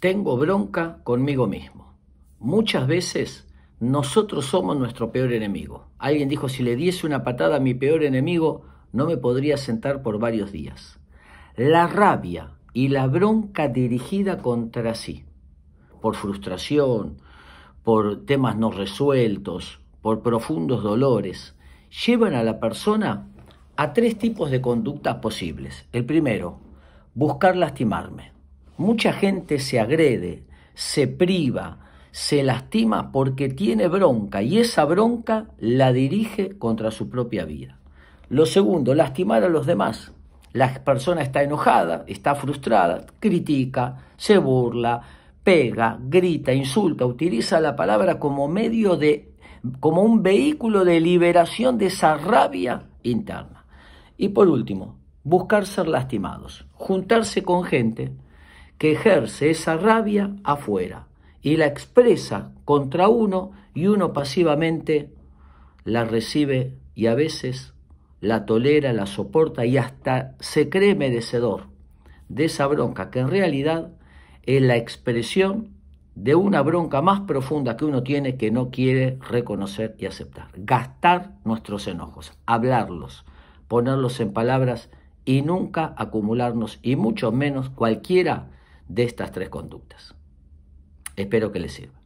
Tengo bronca conmigo mismo. Muchas veces nosotros somos nuestro peor enemigo. Alguien dijo, si le diese una patada a mi peor enemigo, no me podría sentar por varios días. La rabia y la bronca dirigida contra sí, por frustración, por temas no resueltos, por profundos dolores, llevan a la persona a tres tipos de conductas posibles. El primero, buscar lastimarme. Mucha gente se agrede, se priva, se lastima porque tiene bronca y esa bronca la dirige contra su propia vida. Lo segundo, lastimar a los demás. La persona está enojada, está frustrada, critica, se burla, pega, grita, insulta, utiliza la palabra como medio de, como un vehículo de liberación de esa rabia interna. Y por último, buscar ser lastimados, juntarse con gente que ejerce esa rabia afuera y la expresa contra uno y uno pasivamente la recibe y a veces la tolera, la soporta y hasta se cree merecedor de esa bronca que en realidad es la expresión de una bronca más profunda que uno tiene que no quiere reconocer y aceptar. Gastar nuestros enojos, hablarlos, ponerlos en palabras y nunca acumularnos y mucho menos cualquiera de estas tres conductas. Espero que les sirva.